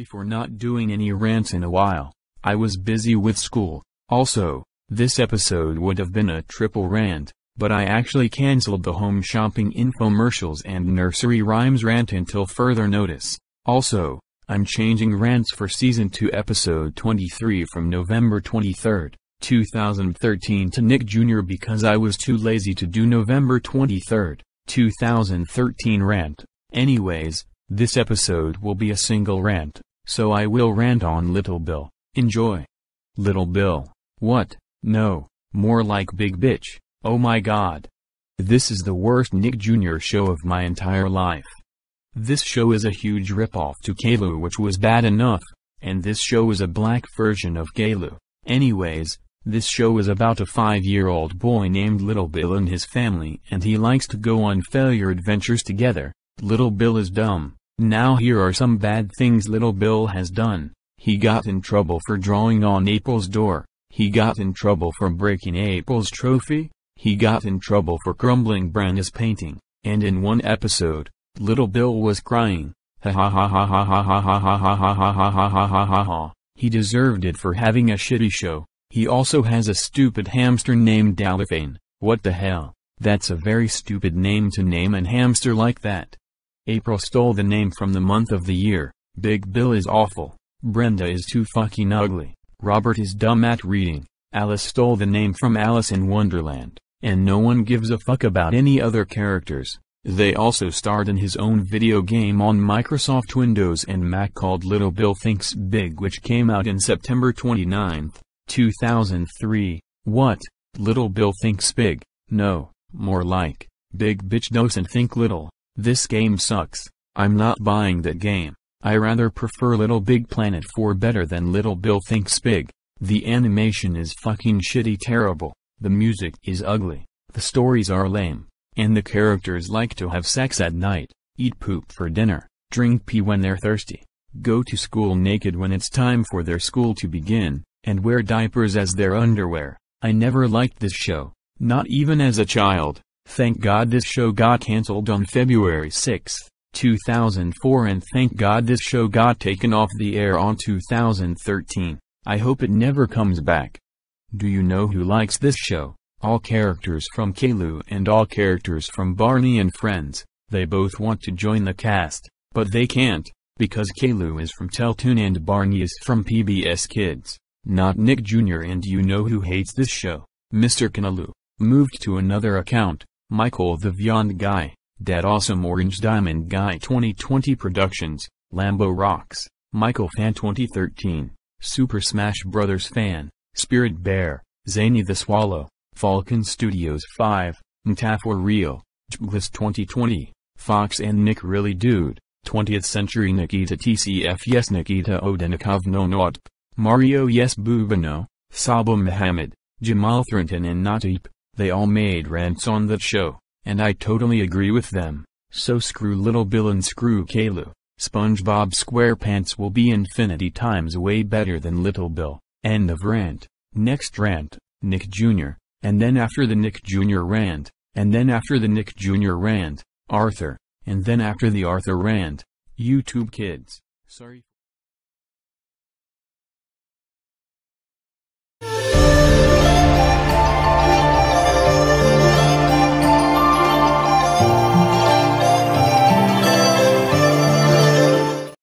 sorry for not doing any rants in a while. I was busy with school. Also, this episode would have been a triple rant, but I actually cancelled the home shopping infomercials and nursery rhymes rant until further notice. Also, I'm changing rants for season 2 episode 23 from November 23, 2013 to Nick Jr. because I was too lazy to do November 23, 2013 rant. Anyways, this episode will be a single rant so I will rant on Little Bill. Enjoy. Little Bill. What? No, more like Big Bitch. Oh my god. This is the worst Nick Jr. show of my entire life. This show is a huge ripoff to Kalu which was bad enough, and this show is a black version of Kalu. Anyways, this show is about a five-year-old boy named Little Bill and his family and he likes to go on failure adventures together. Little Bill is dumb, now here are some bad things little Bill has done. He got in trouble for drawing on April's door. He got in trouble for breaking April's trophy. He got in trouble for crumbling Brandis painting. And in one episode, little Bill was crying. Ha ha ha ha ha ha ha ha ha ha ha ha ha ha ha ha He deserved it for having a shitty show. He also has a stupid hamster named Alifane. What the hell? That's a very stupid name to name a hamster like that. April stole the name from the month of the year. Big Bill is awful. Brenda is too fucking ugly. Robert is dumb at reading. Alice stole the name from Alice in Wonderland. And no one gives a fuck about any other characters. They also starred in his own video game on Microsoft Windows and Mac called Little Bill Thinks Big which came out in September 29, 2003. What? Little Bill thinks big? No, more like, big bitch doesn't think little. This game sucks. I'm not buying that game. I rather prefer Little Big Planet 4 better than Little Bill Thinks Big. The animation is fucking shitty terrible, the music is ugly, the stories are lame, and the characters like to have sex at night, eat poop for dinner, drink pee when they're thirsty, go to school naked when it's time for their school to begin, and wear diapers as their underwear. I never liked this show, not even as a child. Thank God this show got cancelled on February 6, 2004 and thank God this show got taken off the air on 2013. I hope it never comes back. Do you know who likes this show? All characters from Kalu and all characters from Barney and Friends. They both want to join the cast, but they can't, because Kalu is from Teltoon and Barney is from PBS Kids. Not Nick Jr. and you know who hates this show? Mr. Kanalu. Moved to another account. Michael the Vyond Guy, That Awesome Orange Diamond Guy 2020 Productions, Lambo Rocks, Michael Fan 2013, Super Smash Bros. Fan, Spirit Bear, Zany the Swallow, Falcon Studios 5, for Real, Jglis 2020, Fox and Nick Really Dude, 20th Century Nikita TCF Yes Nikita Odenikov No Notp, Mario Yes Bubano, Saba Muhammad, Jamal Thornton and Nateep. They all made rants on that show, and I totally agree with them. So screw Little Bill and screw Kalu. SpongeBob SquarePants will be infinity times way better than Little Bill. End of rant. Next rant, Nick Jr., and then after the Nick Jr. rant, and then after the Nick Jr. rant, Arthur, and then after the Arthur rant, YouTube kids. Sorry.